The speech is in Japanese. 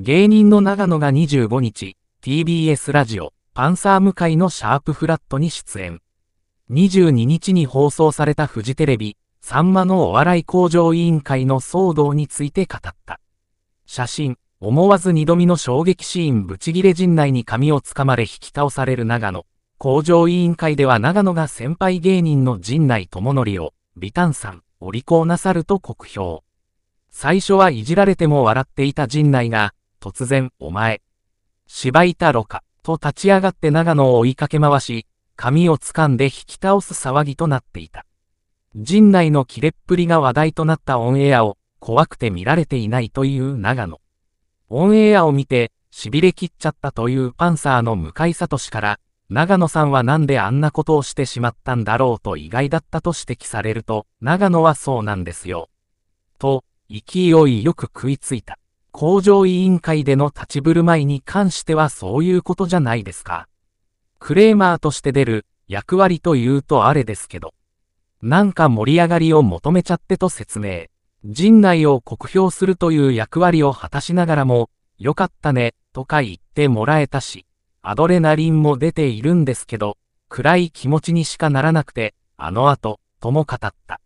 芸人の長野が25日、TBS ラジオ、パンサー向かいのシャープフラットに出演。22日に放送されたフジテレビ、さんまのお笑い工場委員会の騒動について語った。写真、思わず二度見の衝撃シーンブチギレ陣内に髪をつかまれ引き倒される長野。工場委員会では長野が先輩芸人の陣内智則を、ビタンさん、お利口なさると酷評。最初はいじられても笑っていた陣内が、突然、お前、芝居たろか、と立ち上がって長野を追いかけ回し、髪を掴んで引き倒す騒ぎとなっていた。陣内の切れっぷりが話題となったオンエアを怖くて見られていないという長野。オンエアを見て、痺れ切っちゃったというパンサーの向井聡から、長野さんはなんであんなことをしてしまったんだろうと意外だったと指摘されると、長野はそうなんですよ。と、勢いよく食いついた。工場委員会での立ち振る舞いに関してはそういうことじゃないですか。クレーマーとして出る役割というとあれですけど。なんか盛り上がりを求めちゃってと説明。陣内を酷評するという役割を果たしながらも、よかったね、とか言ってもらえたし、アドレナリンも出ているんですけど、暗い気持ちにしかならなくて、あの後、とも語った。